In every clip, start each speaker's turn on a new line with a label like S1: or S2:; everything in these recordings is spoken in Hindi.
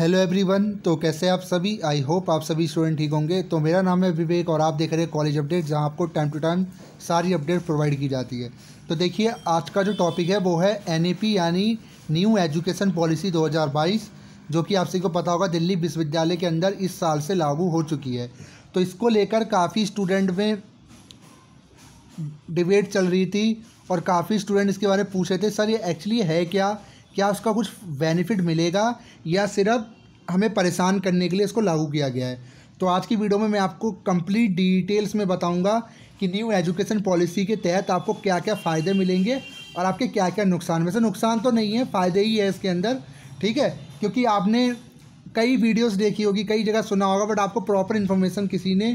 S1: हेलो एवरीवन तो कैसे आप सभी आई होप आप सभी स्टूडेंट ठीक होंगे तो मेरा नाम है विवेक और आप देख रहे हैं कॉलेज अपडेट जहां आपको टाइम टू टाइम सारी अपडेट प्रोवाइड की जाती है तो देखिए आज का जो टॉपिक है वो है एन यानी न्यू एजुकेशन पॉलिसी 2022 जो कि आप सभी को पता होगा दिल्ली विश्वविद्यालय के अंदर इस साल से लागू हो चुकी है तो इसको लेकर काफ़ी स्टूडेंट में डिबेट चल रही थी और काफ़ी स्टूडेंट इसके बारे में पूछ रहे थे सर ये एक्चुअली है क्या क्या उसका कुछ बेनिफिट मिलेगा या सिर्फ हमें परेशान करने के लिए इसको लागू किया गया है तो आज की वीडियो में मैं आपको कंप्लीट डिटेल्स में बताऊंगा कि न्यू एजुकेशन पॉलिसी के तहत आपको क्या क्या फ़ायदे मिलेंगे और आपके क्या क्या नुकसान वैसे नुकसान तो नहीं है फ़ायदे ही है इसके अंदर ठीक है क्योंकि आपने कई वीडियोस देखी होगी कई जगह सुना होगा बट आपको प्रॉपर इन्फॉर्मेशन किसी ने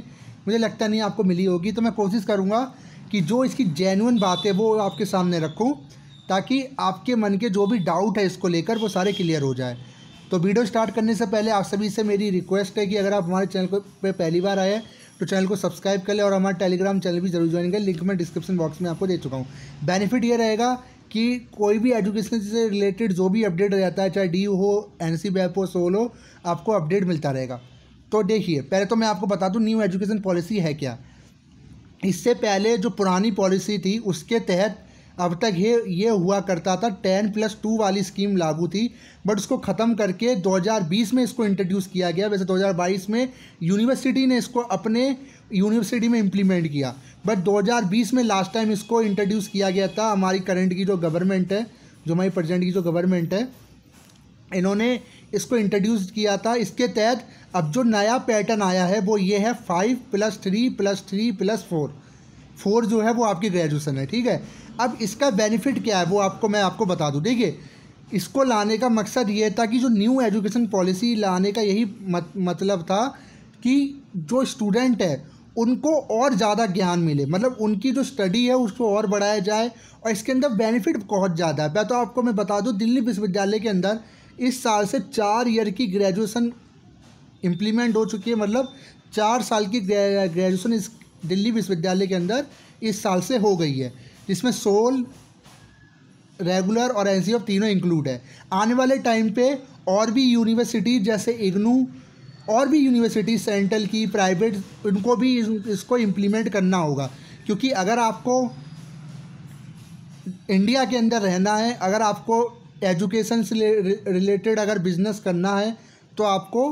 S1: मुझे लगता नहीं आपको मिली होगी तो मैं कोशिश करूँगा कि जो इसकी जेनुअन बात है वो आपके सामने रखूँ ताकि आपके मन के जो भी डाउट है इसको लेकर वो सारे क्लियर हो जाए तो वीडियो स्टार्ट करने से पहले आप सभी से मेरी रिक्वेस्ट है कि अगर आप हमारे चैनल को पहली बार आए तो चैनल को सब्सक्राइब कर ले और हमारे टेलीग्राम चैनल भी जरूर ज्वाइन करें लिंक मैं डिस्क्रिप्शन बॉक्स में आपको दे चुका हूँ बेनिफिट ये रहेगा कि कोई भी एजुकेशन से रिलेटेड जो भी अपडेट रहता है चाहे डी हो एन सी बैप हो सोल हो आपको अपडेट मिलता रहेगा तो देखिए पहले तो मैं आपको बता दूँ न्यू एजुकेशन पॉलिसी है क्या इससे पहले जो पुरानी पॉलिसी थी उसके तहत अब तक ये ये हुआ करता था टेन प्लस टू वाली स्कीम लागू थी बट उसको ख़त्म करके 2020 में इसको इंट्रोड्यूस किया गया वैसे 2022 में यूनिवर्सिटी ने इसको अपने यूनिवर्सिटी में इम्प्लीमेंट किया बट 2020 में लास्ट टाइम इसको इंट्रोड्यूस किया गया था हमारी करंट की जो गवर्नमेंट है जो हमारी प्रजेंट की जो गवर्नमेंट है इन्होंने इसको इंट्रोड्यूस किया था इसके तहत अब जो नया पैटर्न आया है वो ये है five plus three plus three plus four four जो है वो आपकी ग्रेजुएसन है ठीक है अब इसका बेनिफिट क्या है वो आपको मैं आपको बता दूँ देखिए इसको लाने का मकसद ये था कि जो न्यू एजुकेशन पॉलिसी लाने का यही मत, मतलब था कि जो स्टूडेंट है उनको और ज़्यादा ज्ञान मिले मतलब उनकी जो स्टडी है उसको और बढ़ाया जाए और इसके अंदर बेनिफिट बहुत ज़्यादा है मैं तो आपको मैं बता दूँ दिल्ली विश्वविद्यालय के अंदर इस साल से चार ईयर की ग्रेजुएसन इम्प्लीमेंट हो चुकी है मतलब चार साल की ग्रेजुएसन इस दिल्ली विश्वविद्यालय के अंदर इस साल से हो गई है जिसमें सोल रेगुलर और एन तीनों इंक्लूड है आने वाले टाइम पे और भी यूनिवर्सिटी जैसे इग्नू और भी यूनिवर्सिटी सेंट्रल की प्राइवेट उनको भी इस, इसको इम्प्लीमेंट करना होगा क्योंकि अगर आपको इंडिया के अंदर रहना है अगर आपको एजुकेशन से रिलेटेड अगर बिजनेस करना है तो आपको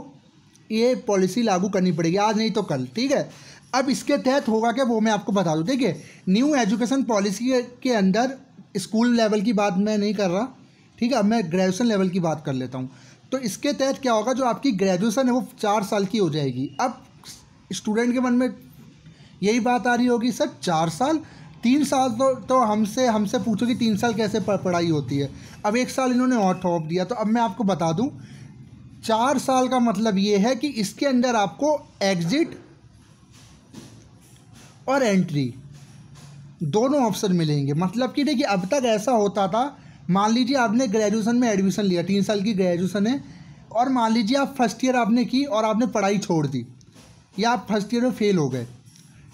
S1: ये पॉलिसी लागू करनी पड़ेगी आज नहीं तो कल ठीक है अब इसके तहत होगा क्या वो मैं आपको बता दूँ देखिए न्यू एजुकेशन पॉलिसी के अंदर स्कूल लेवल की बात मैं नहीं कर रहा ठीक है अब मैं ग्रेजुएसन लेवल की बात कर लेता हूँ तो इसके तहत क्या होगा जो आपकी ग्रेजुएसन है वो चार साल की हो जाएगी अब स्टूडेंट के मन में यही बात आ रही होगी सर चार साल तीन साल तो तो हमसे हमसे पूछो कि तीन साल कैसे पढ़ाई होती है अब एक साल इन्होंने और टॉप दिया तो अब मैं आपको बता दूँ चार साल का मतलब ये है कि इसके अंदर आपको एग्ज़िट और एंट्री दोनों ऑप्शन मिलेंगे मतलब कि देखिए अब तक ऐसा होता था मान लीजिए आपने ग्रेजुएशन में एडमिशन लिया तीन साल की ग्रेजुएशन है और मान लीजिए आप फर्स्ट ईयर आपने की और आपने पढ़ाई छोड़ दी या आप फर्स्ट ईयर में फेल हो गए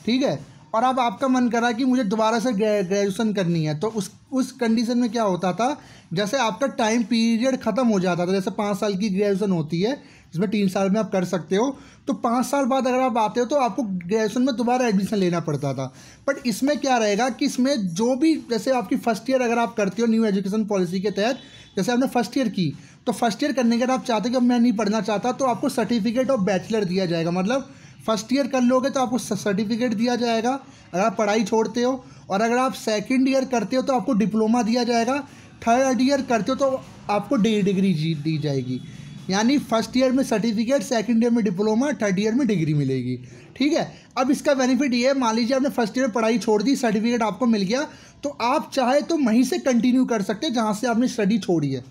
S1: ठीक है और अब आपका मन करा कि मुझे दोबारा से ग्रेजुएशन करनी है तो उस उस कंडीशन में क्या होता था जैसे आपका टाइम पीरियड ख़त्म हो जाता था जैसे पाँच साल की ग्रेजुएशन होती है इसमें तीन साल में आप कर सकते हो तो पाँच साल बाद अगर आप आते हो तो आपको ग्रेजुएशन में दोबारा एडमिशन लेना पड़ता था बट इसमें क्या रहेगा कि इसमें जो भी जैसे आपकी फर्स्ट ईयर अगर आप करते हो न्यू एजुकेशन पॉलिसी के तहत जैसे आपने फर्स्ट ईयर की तो फर्स्ट ईयर करने के बाद आप चाहते कि अब मैं नहीं पढ़ना चाहता तो आपको सर्टिफिकेट ऑफ बैचलर दिया जाएगा मतलब फर्स्ट ईयर कर लोगे तो आपको सर्टिफिकेट दिया जाएगा अगर आप पढ़ाई छोड़ते हो और अगर आप सेकेंड ईयर करते हो तो आपको डिप्लोमा दिया जाएगा थर्ड ईयर करते हो तो आपको डिग्री दी जाएगी यानी फर्स्ट ईयर में सर्टिफिकेट सेकंड ईयर में डिप्लोमा थर्ड ईयर में डिग्री मिलेगी ठीक है अब इसका बेनिफिट ये है मान लीजिए आपने फर्स्ट ईयर पढ़ाई छोड़ दी सर्टिफिकेट आपको मिल गया तो आप चाहे तो वहीं से कंटिन्यू कर सकते जहाँ से आपने स्टडी छोड़ी है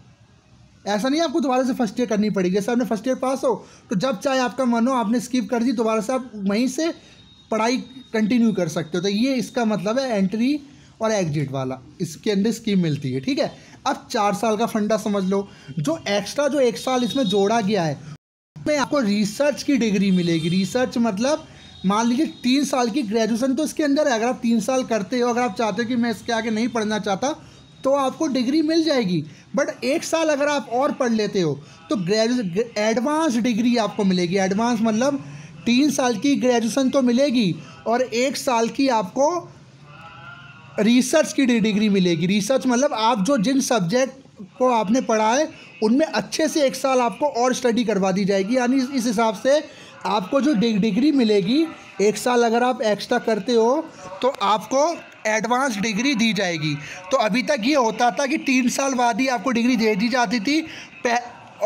S1: ऐसा नहीं आपको दोबारा से फर्स्ट ईयर करनी पड़ेगी जैसे आपने फर्स्ट ईयर पास हो तो जब चाहे आपका मन हो आपने स्किप कर दी दोबारा से आप वहीं से पढ़ाई कंटिन्यू कर सकते हो तो ये इसका मतलब है एंट्री और एग्जिट वाला इसके अंदर स्कीम मिलती है ठीक है अब चार साल का फंडा समझ लो जो एक्स्ट्रा जो एक साल इसमें जोड़ा गया है उसमें आपको रिसर्च की डिग्री मिलेगी रिसर्च मतलब मान लीजिए तीन साल की ग्रेजुएशन तो इसके अंदर है अगर आप तीन साल करते हो अगर आप चाहते हो कि मैं इसके आगे नहीं पढ़ना चाहता तो आपको डिग्री मिल जाएगी बट एक साल अगर आप और पढ़ लेते हो तो ग्रेजुए एडवांस डिग्री आपको मिलेगी एडवांस मतलब तीन साल की ग्रेजुएशन तो मिलेगी और एक साल की आपको रिसर्च की डिग्री मिलेगी रिसर्च मतलब आप जो जिन सब्जेक्ट को आपने पढ़ा है उनमें अच्छे से एक साल आपको और स्टडी करवा दी जाएगी यानी इस हिसाब से आपको जो डिग्री मिलेगी एक साल अगर आप एक्स्ट्रा करते हो तो आपको एडवांस डिग्री दी जाएगी तो अभी तक ये होता था कि तीन साल बाद ही आपको डिग्री दे दी जाती थी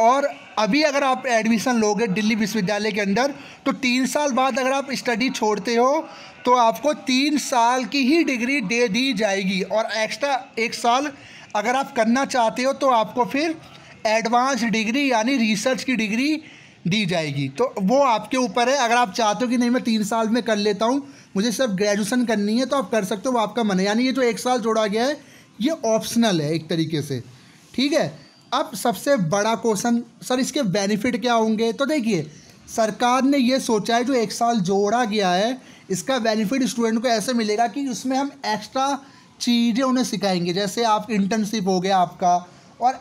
S1: और अभी अगर आप एडमिशन लोगे दिल्ली विश्वविद्यालय के अंदर तो तीन साल बाद अगर आप स्टडी छोड़ते हो तो आपको तीन साल की ही डिग्री दे दी जाएगी और एक्स्ट्रा एक साल अगर आप करना चाहते हो तो आपको फिर एडवांस डिग्री यानी रिसर्च की डिग्री दी जाएगी तो वो आपके ऊपर है अगर आप चाहते हो कि नहीं मैं तीन साल में कर लेता हूँ मुझे सिर्फ ग्रेजुएसन करनी है तो आप कर सकते हो वो आपका मन है यानी ये जो एक साल जोड़ा गया है ये ऑप्शनल है एक तरीके से ठीक है अब सबसे बड़ा क्वेश्चन सर इसके बेनिफिट क्या होंगे तो देखिए सरकार ने ये सोचा है जो एक साल जोड़ा गया है इसका बेनिफिट स्टूडेंट को ऐसे मिलेगा कि उसमें हम एक्स्ट्रा चीज़ें उन्हें सिखाएंगे जैसे आप इंटर्नशिप हो गया आपका और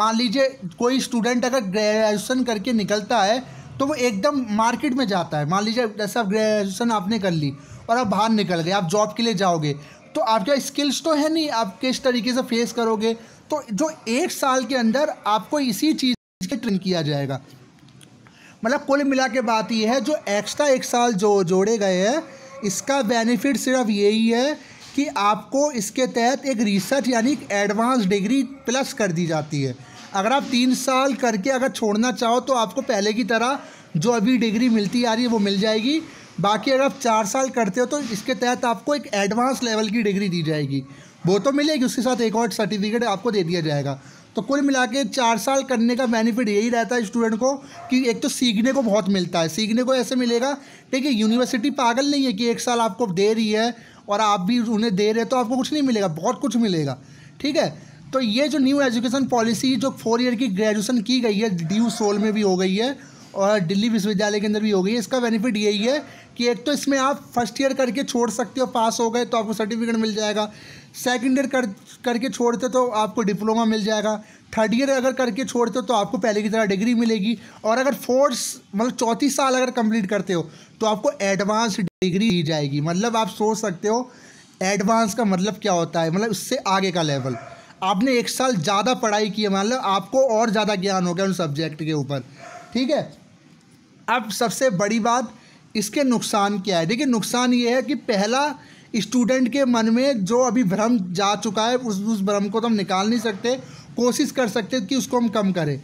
S1: मान लीजिए कोई स्टूडेंट अगर ग्रेजुएशन करके निकलता है तो वो एकदम मार्केट में जाता है मान लीजिए जैसे आप ग्रेजुएशन आपने कर ली और आप बाहर निकल गए आप जॉब के लिए जाओगे तो आपके स्किल्स तो है नहीं आप किस तरीके से फेस करोगे तो जो एक साल के अंदर आपको इसी चीज़ के ट्रेन किया जाएगा मतलब कुल मिला के बात यह है जो एक्स्ट्रा एक साल जो जोड़े गए हैं इसका बेनिफिट सिर्फ यही है कि आपको इसके तहत एक रिसर्च यानी एडवांस डिग्री प्लस कर दी जाती है अगर आप तीन साल करके अगर छोड़ना चाहो तो आपको पहले की तरह जो अभी डिग्री मिलती आ रही है वो मिल जाएगी बाकी अगर आप चार साल करते हो तो इसके तहत आपको एक एडवांस लेवल की डिग्री दी जाएगी वो तो मिलेगी उसके साथ एक और सर्टिफिकेट आपको दे दिया जाएगा तो कुल मिला के चार साल करने का बेनिफिट यही रहता है स्टूडेंट को कि एक तो सीखने को बहुत मिलता है सीखने को ऐसे मिलेगा ठीक है यूनिवर्सिटी पागल नहीं है कि एक साल आपको दे रही है और आप भी उन्हें दे रहे तो आपको कुछ नहीं मिलेगा बहुत कुछ मिलेगा ठीक है तो ये जो न्यू एजुकेशन पॉलिसी जो फोर ईयर की ग्रेजुएसन की गई है डी सोल में भी हो गई है और दिल्ली विश्वविद्यालय के अंदर भी हो गई है इसका बेनिफिट यही है कि एक तो इसमें आप फर्स्ट ईयर करके छोड़ सकते हो पास हो गए तो आपको सर्टिफिकेट मिल जाएगा सेकेंड ईयर कर करके छोड़ते तो आपको डिप्लोमा मिल जाएगा थर्ड ईयर अगर करके छोड़ते हो तो आपको पहले की तरह डिग्री मिलेगी और अगर फोर्थ मतलब चौथी साल अगर कंप्लीट करते हो तो आपको एडवांस डिग्री दी जाएगी मतलब आप सोच सकते हो एडवांस का मतलब क्या होता है मतलब उससे आगे का लेवल आपने एक साल ज़्यादा पढ़ाई की है मतलब आपको और ज़्यादा ज्ञान हो गया उन सब्जेक्ट के ऊपर ठीक है अब सबसे बड़ी बात इसके नुकसान क्या है देखिए नुकसान ये है कि पहला स्टूडेंट के मन में जो अभी भ्रम जा चुका है उस उस भ्रम को तो हम निकाल नहीं सकते कोशिश कर सकते कि उसको हम कम करें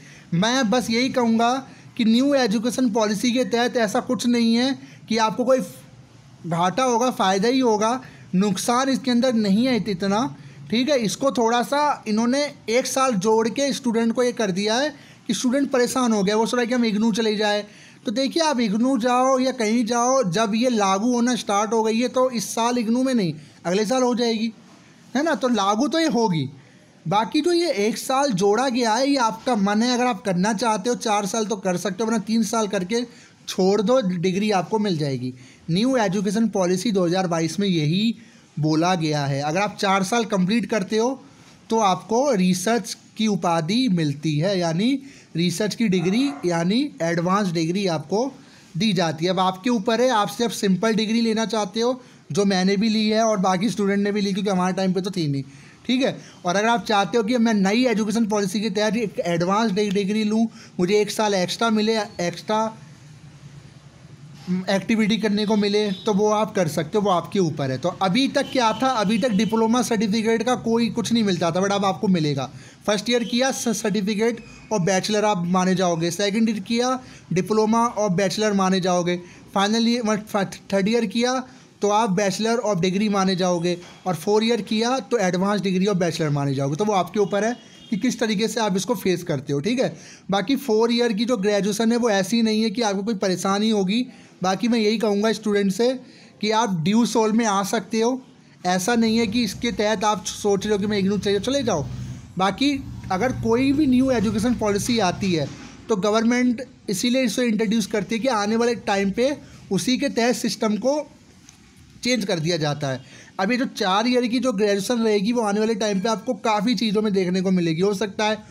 S1: मैं बस यही कहूँगा कि न्यू एजुकेशन पॉलिसी के तहत ऐसा कुछ नहीं है कि आपको कोई घाटा होगा फ़ायदा ही होगा नुकसान इसके अंदर नहीं है इतना ठीक है इसको थोड़ा सा इन्होंने एक साल जोड़ के स्टूडेंट को ये कर दिया है कि स्टूडेंट परेशान हो गया वो सोचा कि हम इग्नू चले जाए तो देखिए आप इग्नू जाओ या कहीं जाओ जब ये लागू होना स्टार्ट हो गई है तो इस साल इग्नू में नहीं अगले साल हो जाएगी है ना तो लागू तो ये होगी बाकी जो ये एक साल जोड़ा गया है ये आपका मन है अगर आप करना चाहते हो चार साल तो कर सकते हो वरना तीन साल करके छोड़ दो डिग्री आपको मिल जाएगी न्यू एजुकेशन पॉलिसी 2022 में यही बोला गया है अगर आप चार साल कंप्लीट करते हो तो आपको रिसर्च की उपाधि मिलती है यानी रिसर्च की डिग्री यानी एडवांस डिग्री आपको दी जाती है अब आपके ऊपर है आप सिर्फ सिंपल डिग्री लेना चाहते हो जो मैंने भी ली है और बाकी स्टूडेंट ने भी ली क्योंकि हमारे टाइम पे तो थी नहीं ठीक है और अगर आप चाहते हो कि मैं नई एजुकेशन पॉलिसी के तहत एक एडवांस डिग्री लूँ मुझे एक साल एक्स्ट्रा मिले एक्स्ट्रा एक्टिविटी करने को मिले तो वो आप कर सकते हो वो आपके ऊपर है तो अभी तक क्या था अभी तक डिप्लोमा सर्टिफिकेट का कोई कुछ नहीं मिलता था बट अब आपको मिलेगा फर्स्ट ईयर किया सर्टिफिकेट और बैचलर आप माने जाओगे सेकेंड ईयर किया डिप्लोमा और बैचलर माने जाओगे फाइनल ईयर थर्ड ईयर किया तो आप बैचलर और डिग्री माने जाओगे और फोर ईयर किया तो एडवांस डिग्री और बैचलर माने जाओगे तो वो आपके ऊपर है कि किस तरीके से आप इसको फेस करते हो ठीक है बाकी फोर ईयर की जो ग्रेजुएसन है वो ऐसी नहीं है कि आपको कोई परेशानी होगी बाकी मैं यही कहूँगा स्टूडेंट से कि आप ड्यू सोल में आ सकते हो ऐसा नहीं है कि इसके तहत आप सोच रहे हो कि मैं इग्नू चाहिए चले जाओ बाकी अगर कोई भी न्यू एजुकेशन पॉलिसी आती है तो गवर्नमेंट इसीलिए इसे इंट्रोड्यूस करती है कि आने वाले टाइम पे उसी के तहत सिस्टम को चेंज कर दिया जाता है अभी जो चार ईयर की जो ग्रेजुएशन रहेगी वो आने वाले टाइम पे आपको काफ़ी चीज़ों में देखने को मिलेगी हो सकता है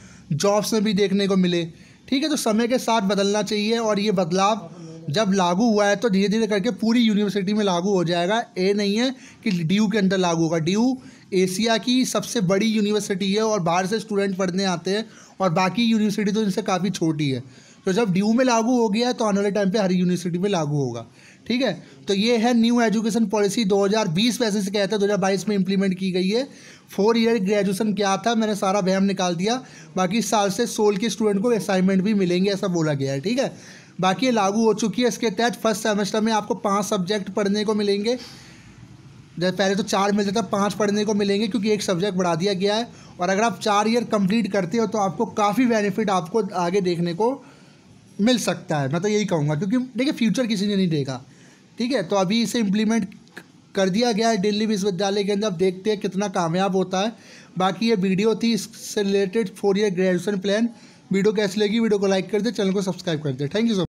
S1: जॉब्स में भी देखने को मिले ठीक है तो समय के साथ बदलना चाहिए और ये बदलाव जब लागू हुआ है तो धीरे धीरे करके पूरी यूनिवर्सिटी में लागू हो जाएगा ए नहीं है कि डी के अंदर लागू होगा डी एशिया की सबसे बड़ी यूनिवर्सिटी है और बाहर से स्टूडेंट पढ़ने आते हैं और बाकी यूनिवर्सिटी तो इनसे काफ़ी छोटी है तो जब डी में लागू हो गया तो आने वाले टाइम पे हर यूनिवर्सिटी में लागू होगा ठीक है तो ये है न्यू एजुकेशन पॉलिसी 2020 वैसे से कहते हैं दो में इंप्लीमेंट की गई है फोर ईयर ग्रेजुएशन क्या था मैंने सारा वहम निकाल दिया बाकी साल से सोल के स्टूडेंट को असाइनमेंट भी मिलेंगे ऐसा बोला गया है ठीक है बाकी ये लागू हो चुकी है इसके तहत फर्स्ट सेमेस्टर में आपको पाँच सब्जेक्ट पढ़ने को मिलेंगे जैसे पहले तो चार मिलते थे पाँच पढ़ने को मिलेंगे क्योंकि एक सब्जेक्ट बढ़ा दिया गया है और अगर आप चार ईयर कंप्लीट करते हो तो आपको काफ़ी बेनिफिट आपको आगे देखने को मिल सकता है मैं तो यही कहूँगा क्योंकि देखिए फ्यूचर किसी ने नहीं देखा ठीक है तो अभी इसे इम्प्लीमेंट कर दिया गया है दिल्ली विश्वविद्यालय के अंदर अब देखते हैं कितना कामयाब होता है बाकी ये वीडियो थी इससे related four year graduation plan video कैसी लगी वीडियो को लाइक कर दे चैनल को सब्सक्राइब कर दे थैंक यू सो